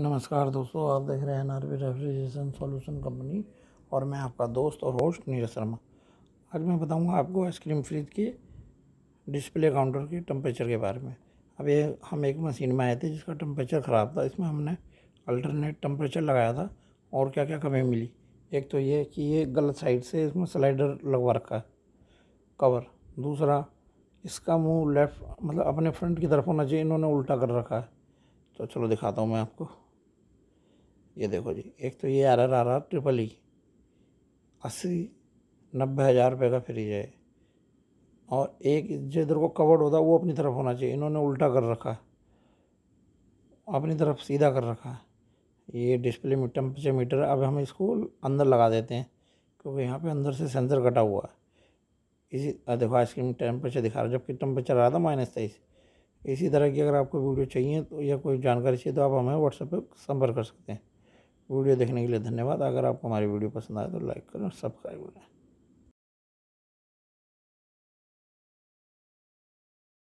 नमस्कार दोस्तों आप देख रहे हैं N R refrigeration solution company और मैं आपका दोस्त और होस्ट नीरज शर्मा आज मैं बताऊंगा आपको आइसक्रीम फ्रिज के डिस्प्ले काउंटर के टम्परेचर के बारे में अब ये हम एक मशीन में आए थे जिसका टम्परेचर ख़राब था इसमें हमने अल्टरनेट टम्परेचर लगाया था और क्या क्या कमी मिली एक तो ये कि ये गलत साइड से इसमें स्लाइडर लगवा रखा है कवर दूसरा इसका मुँह लेफ्ट मतलब अपने फ्रंट की तरफ होना चाहिए इन्होंने उल्टा कर रखा है तो चलो दिखाता हूँ मैं आपको ये देखो जी एक तो ये R R R R triple E अस्सी नब्बे हज़ार रुपये का फ्रिज है और एक जिधर को कवर्ड होता वो अपनी तरफ होना चाहिए इन्होंने उल्टा कर रखा अपनी तरफ सीधा कर रखा ये डिस्प्ले टेम्परेचर मीटर अब हम इसको अंदर लगा देते हैं क्योंकि यहाँ पे अंदर से सेंसर कटा हुआ है इसी देखो आइसक्रीम टेम्परेचर दिखा रहा जबकि टेम्परेचर आ रहा था माइनस तेईस इसी तरह की अगर आपको वीडियो चाहिए तो या कोई जानकारी चाहिए तो आप हमें व्हाट्सएप पर संपर्क कर सकते हैं वीडियो देखने के लिए धन्यवाद अगर आपको हमारी वीडियो पसंद आए तो लाइक करें और सब्सक्राइब करें